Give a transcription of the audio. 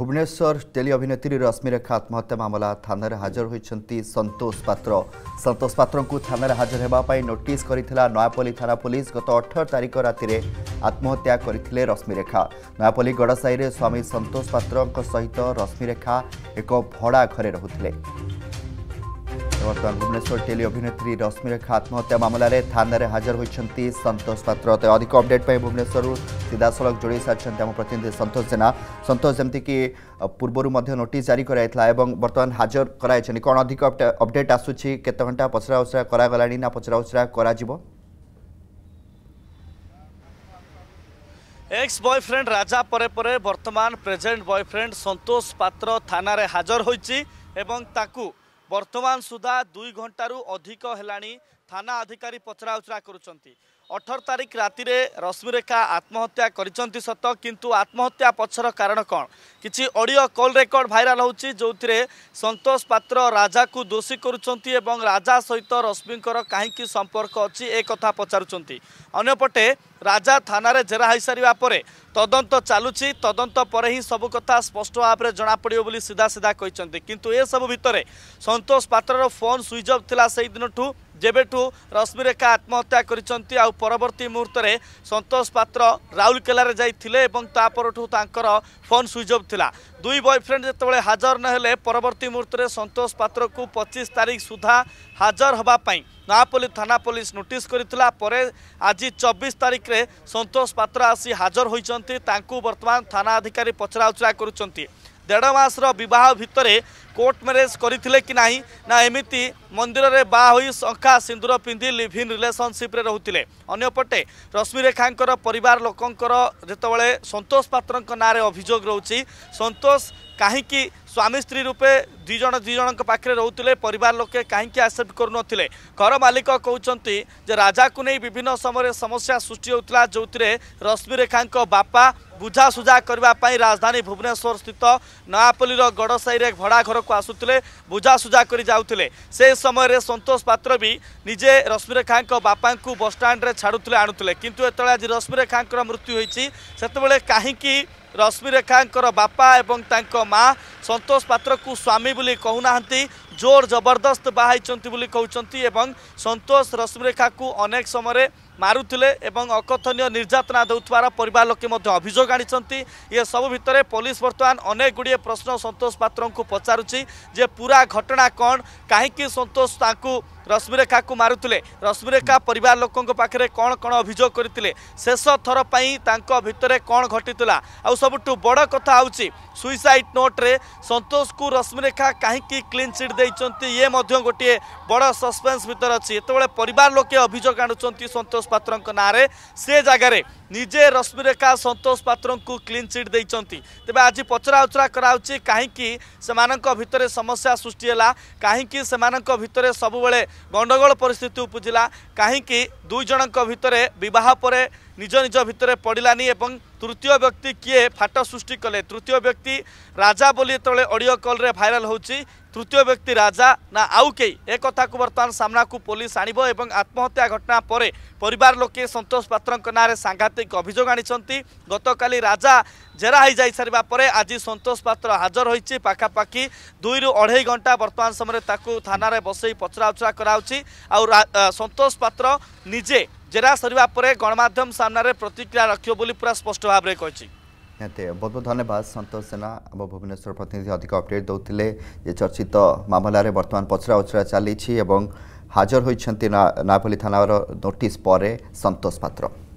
Bhubaneswar tele অভিনেত্রী রশ্মিরেখা আত্মহত্যা মামলা থানার হাজর হয়েছেন সন্তোষ পাত্র সন্তোষ পাত্রଙ୍କୁ থানার হাজর হওয়া নোটিস করে নয়াপল্লী থানা পুলিশ গত অঠর তারিখ রাতে আত্মহত্যা করে রশ্মিরেখা নয়াপল্লী গড়সাইরে স্বামী সন্তোষ পাত্র সহিত রশ্মিরেখা এক ভড়া ঘরে রুলে ବର୍ତ୍ତମାନ ଭୁବନେଶ୍ୱର ଟେଲି ଅଭିନେତ୍ରୀ ରଶ୍ମିରେ ଆତ୍ମହତ୍ୟା ମାମଲାରେ ଥାନାରେ ହାଜର ହୋଇଛନ୍ତି ସନ୍ତୋଷ ପାତ୍ର ତ ଅଧିକ ଅପଡେଟ୍ ପାଇଁ ଭୁବନେଶ୍ୱରରୁ ସିଧାସଳଖ ଯୋଡ଼େଇ ସାରିଛନ୍ତି ଆମ ପ୍ରତିନିଧି ସନ୍ତୋଷ ଜେନା ସନ୍ତୋଷ ଯେମିତିକି ପୂର୍ବରୁ ମଧ୍ୟ ନୋଟିସ୍ ଜାରି କରାଯାଇଥିଲା ଏବଂ ବର୍ତ୍ତମାନ ହାଜର କରାଯାଇଛନ୍ତି କ'ଣ ଅଧିକ ଅପଡେଟ୍ ଆସୁଛି କେତେ ଘଣ୍ଟା ପଚରା ଉଚରା କରାଗଲାଣି ନା ପଚରା ଉଚରା କରାଯିବ এক্স বয়ফ্রেন্ড রাজা পরে পরে বর্তমান প্রেজেন্ট বয়ফ্রেন্ড সন্তোষ পাত্র থানায় হাজর হয়েছি এবং তাকে ବର୍ତ୍ତମାନ ସୁଦ୍ଧା ଦୁଇ ଘଣ୍ଟାରୁ ଅଧିକ ହେଲାଣି ଥାନା ଅଧିକାରୀ ପଚରା ଉଚରା କରୁଛନ୍ତି ଅଠର ତାରିଖ ରାତିରେ ରଶ୍ମିରେଖା ଆତ୍ମହତ୍ୟା କରିଛନ୍ତି ସତ କିନ୍ତୁ ଆତ୍ମହତ୍ୟା ପଛର କାରଣ କ'ଣ କିଛି ଅଡ଼ିଓ କଲ୍ ରେକର୍ଡ଼ ଭାଇରାଲ୍ ହେଉଛି ଯେଉଁଥିରେ ସନ୍ତୋଷ ପାତ୍ର ରାଜାକୁ ଦୋଷୀ କରୁଛନ୍ତି ଏବଂ ରାଜା ସହିତ ରଶ୍ମିଙ୍କର କାହିଁକି ସମ୍ପର୍କ ଅଛି ଏ କଥା ପଚାରୁଛନ୍ତି ଅନ୍ୟପଟେ ରାଜା ଥାନାରେ ଜେରା ହୋଇସାରିବା ପରେ ତଦନ୍ତ ଚାଲୁଛି ତଦନ୍ତ ପରେ ହିଁ ସବୁ କଥା ସ୍ପଷ୍ଟ ଭାବରେ ଜଣାପଡ଼ିବ ବୋଲି ସିଧା ସିଧା କହିଛନ୍ତି କିନ୍ତୁ ଏସବୁ ଭିତରେ ସନ୍ତୋଷ ପାତ୍ରର ଫୋନ୍ ସୁଇଚ୍ ଅଫ୍ ଥିଲା ସେଇଦିନଠୁ ଯେବେଠୁ ରଶ୍ମି ରେଖା ଆତ୍ମହତ୍ୟା କରିଛନ୍ତି ଆଉ ପରବର୍ତ୍ତୀ ମୁହୂର୍ତ୍ତରେ ସନ୍ତୋଷ ପାତ୍ର ରାଉରକେଲାରେ ଯାଇଥିଲେ ଏବଂ ତା'ପରଠୁ ତାଙ୍କର ଫୋନ୍ ସୁଇଚ୍ ଅଫ୍ ଥିଲା ଦୁଇ ବୟଫ୍ରେଣ୍ଡ ଯେତେବେଳେ ହାଜର ନହେଲେ ପରବର୍ତ୍ତୀ ମୁହୂର୍ତ୍ତରେ ସନ୍ତୋଷ ପାତ୍ରକୁ ପଚିଶ ତାରିଖ ସୁଦ୍ଧା ହାଜର ହେବା ପାଇଁ ନୂଆପଲ୍ଲୀ ଥାନା ପୋଲିସ ନୋଟିସ୍ କରିଥିଲା ପରେ ଆଜି ଚବିଶ ତାରିଖରେ ସନ୍ତୋଷ ପାତ୍ର ଆସି ହାଜର ହୋଇଛନ୍ତି ତାଙ୍କୁ ବର୍ତ୍ତମାନ ଥାନା ଅଧିକାରୀ ପଚରାଉଚରା କରୁଛନ୍ତି ଦେଢ଼ ମାସର ବିବାହ ଭିତରେ କୋର୍ଟ ମ୍ୟାରେଜ୍ କରିଥିଲେ କି ନାହିଁ ନା ଏମିତି ମନ୍ଦିରରେ ବା ହୋଇ ଶଙ୍ଖା ସିନ୍ଦୁର ପିନ୍ଧି ଲିଭ୍ ଇନ୍ ରିଲେସନ୍ସିପ୍ରେ ରହୁଥିଲେ ଅନ୍ୟପଟେ ରଶ୍ମିରେଖାଙ୍କର ପରିବାର ଲୋକଙ୍କର ଯେତେବେଳେ ସନ୍ତୋଷ ପାତ୍ରଙ୍କ ନାଁରେ ଅଭିଯୋଗ ରହୁଛି ସନ୍ତୋଷ କାହିଁକି ସ୍ୱାମୀ ସ୍ତ୍ରୀ ରୂପେ ଦୁଇଜଣ ଦୁଇଜଣଙ୍କ ପାଖରେ ରହୁଥିଲେ ପରିବାର ଲୋକେ କାହିଁକି ଆକ୍ସେପ୍ଟ କରୁନଥିଲେ ଘର ମାଲିକ କହୁଛନ୍ତି ଯେ ରାଜାକୁ ନେଇ ବିଭିନ୍ନ ସମୟରେ ସମସ୍ୟା ସୃଷ୍ଟି ହେଉଥିଲା ଯେଉଁଥିରେ ରଶ୍ମିରେଖାଙ୍କ ବାପା ବୁଝାସୁଝା କରିବା ପାଇଁ ରାଜଧାନୀ ଭୁବନେଶ୍ୱର ସ୍ଥିତ ନୂଆପଲ୍ଲୀର ଗଡ଼ସାହିରେ ଭଡ଼ା ଘରକୁ ଆସୁଥିଲେ ବୁଝାସୁଝା କରି ଯାଉଥିଲେ ସେ ସମୟରେ ସନ୍ତୋଷ ପାତ୍ର ବି ନିଜେ ରଶ୍ମିରେଖାଙ୍କ ବାପାଙ୍କୁ ବସ୍ଷ୍ଟାଣ୍ଡରେ ଛାଡ଼ୁଥିଲେ ଆଣୁଥିଲେ କିନ୍ତୁ ଯେତେବେଳେ ଆଜି ରଶ୍ମିରେଖାଙ୍କର ମୃତ୍ୟୁ ହୋଇଛି ସେତେବେଳେ କାହିଁକି ରଶ୍ମିରେଖାଙ୍କର ବାପା ଏବଂ ତାଙ୍କ ମା ସନ୍ତୋଷ ପାତ୍ରକୁ ସ୍ୱାମୀ ବୋଲି କହୁନାହାନ୍ତି ଜୋର ଜବରଦସ୍ତ ବାହାଇଛନ୍ତି ବୋଲି କହୁଛନ୍ତି ଏବଂ ସନ୍ତୋଷ ରଶ୍ମିରେଖାକୁ ଅନେକ ସମୟରେ ମାରୁଥିଲେ ଏବଂ ଅକଥନୀୟ ନିର୍ଯାତନା ଦେଉଥିବାର ପରିବାର ଲୋକେ ମଧ୍ୟ ଅଭିଯୋଗ ଆଣିଛନ୍ତି ଏ ସବୁ ଭିତରେ ପୋଲିସ ବର୍ତ୍ତମାନ ଅନେକ ଗୁଡ଼ିଏ ପ୍ରଶ୍ନ ସନ୍ତୋଷ ପାତ୍ରଙ୍କୁ ପଚାରୁଛି ଯେ ପୁରା ଘଟଣା କ'ଣ କାହିଁକି ସନ୍ତୋଷ ତାଙ୍କୁ ରଶ୍ମିରେଖାକୁ ମାରୁଥିଲେ ରଶ୍ମିରେଖା ପରିବାର ଲୋକଙ୍କ ପାଖରେ କ'ଣ କ'ଣ ଅଭିଯୋଗ କରିଥିଲେ ଶେଷ ଥର ପାଇଁ ତାଙ୍କ ଭିତରେ କ'ଣ ଘଟିଥିଲା ଆଉ ସବୁଠୁ ବଡ଼ କଥା ହେଉଛି ସୁଇସାଇଡ୍ ନୋଟ୍ରେ ସନ୍ତୋଷକୁ ରଶ୍ମିରେଖା କାହିଁକି କ୍ଲିନ୍ ଚିଟ୍ ଦେଇଛନ୍ତି ଇଏ ମଧ୍ୟ ଗୋଟିଏ ବଡ଼ ସସ୍ପେନ୍ସ ଭିତରେ ଅଛି ଯେତେବେଳେ ପରିବାର ଲୋକେ ଅଭିଯୋଗ ଆଣୁଛନ୍ତି ସନ୍ତୋଷ ପାତ୍ରଙ୍କ ନାଁରେ ସେ ଜାଗାରେ ନିଜେ ରଶ୍ମିରେଖା ସନ୍ତୋଷ ପାତ୍ରଙ୍କୁ କ୍ଲିନ୍ ଚିଟ୍ ଦେଇଛନ୍ତି ତେବେ ଆଜି ପଚରାଉଚରା କରାଯାଉଛି କାହିଁକି ସେମାନଙ୍କ ଭିତରେ ସମସ୍ୟା ସୃଷ୍ଟି ହେଲା କାହିଁକି ସେମାନଙ୍କ ଭିତରେ ସବୁବେଳେ ଗଣ୍ଡଗୋଳ ପରିସ୍ଥିତି ଉପୁଜିଲା କାହିଁକି ଦୁଇ ଜଣଙ୍କ ଭିତରେ ବିବାହ ପରେ ନିଜ ନିଜ ଭିତରେ ପଡ଼ିଲାନି ଏବଂ ତୃତୀୟ ବ୍ୟକ୍ତି କିଏ ଫାଟ ସୃଷ୍ଟି କଲେ ତୃତୀୟ ବ୍ୟକ୍ତି ରାଜା ବୋଲି ଯେତେବେଳେ ଅଡ଼ିଓ କଲ୍ରେ ଭାଇରାଲ୍ ହେଉଛି ତୃତୀୟ ବ୍ୟକ୍ତି ରାଜା ନା ଆଉ କେହି ଏ କଥାକୁ ବର୍ତ୍ତମାନ ସାମ୍ନାକୁ ପୋଲିସ ଆଣିବ ଏବଂ ଆତ୍ମହତ୍ୟା ଘଟଣା ପରେ ପରିବାର ଲୋକେ ସନ୍ତୋଷ ପାତ୍ରଙ୍କ ନାଁରେ ସାଂଘାତିକ ଅଭିଯୋଗ ଆଣିଛନ୍ତି ଗତକାଲି ରାଜା ଜେରା ହୋଇଯାଇସାରିବା ପରେ ଆଜି ସନ୍ତୋଷ ପାତ୍ର ହାଜର ହୋଇଛି ପାଖାପାଖି ଦୁଇରୁ ଅଢ଼େଇ ଘଣ୍ଟା ବର୍ତ୍ତମାନ ସମୟରେ ତାକୁ ଥାନାରେ ବସେଇ ପଚରାଉଚରା କରାହେଉଛି ଆଉ ସନ୍ତୋଷ ପାତ୍ର ନିଜେ জেরা সরিবা পরে গণমাধ্যম সামনে প্রতিক্রিয়া রাখব বলে পুরা স্পষ্ট ভাবে কিন্তু ନିହାତି ବହୁତ ବହୁତ ଧନ୍ୟବାଦ ସନ୍ତୋଷ ସେନା ଆମ ଭୁବନେଶ୍ୱର ପ୍ରତିନିଧି ଅଧିକ ଅପଡେଟ୍ ଦେଉଥିଲେ ଯେ ଚର୍ଚ୍ଚିତ ମାମଲାରେ ବର୍ତ୍ତମାନ ପଚରା ଉଚରା ଚାଲିଛି ଏବଂ ହାଜର ହୋଇଛନ୍ତି ନାଭଲି ଥାନାର ନୋଟିସ୍ ପରେ ସନ୍ତୋଷ ପାତ୍ର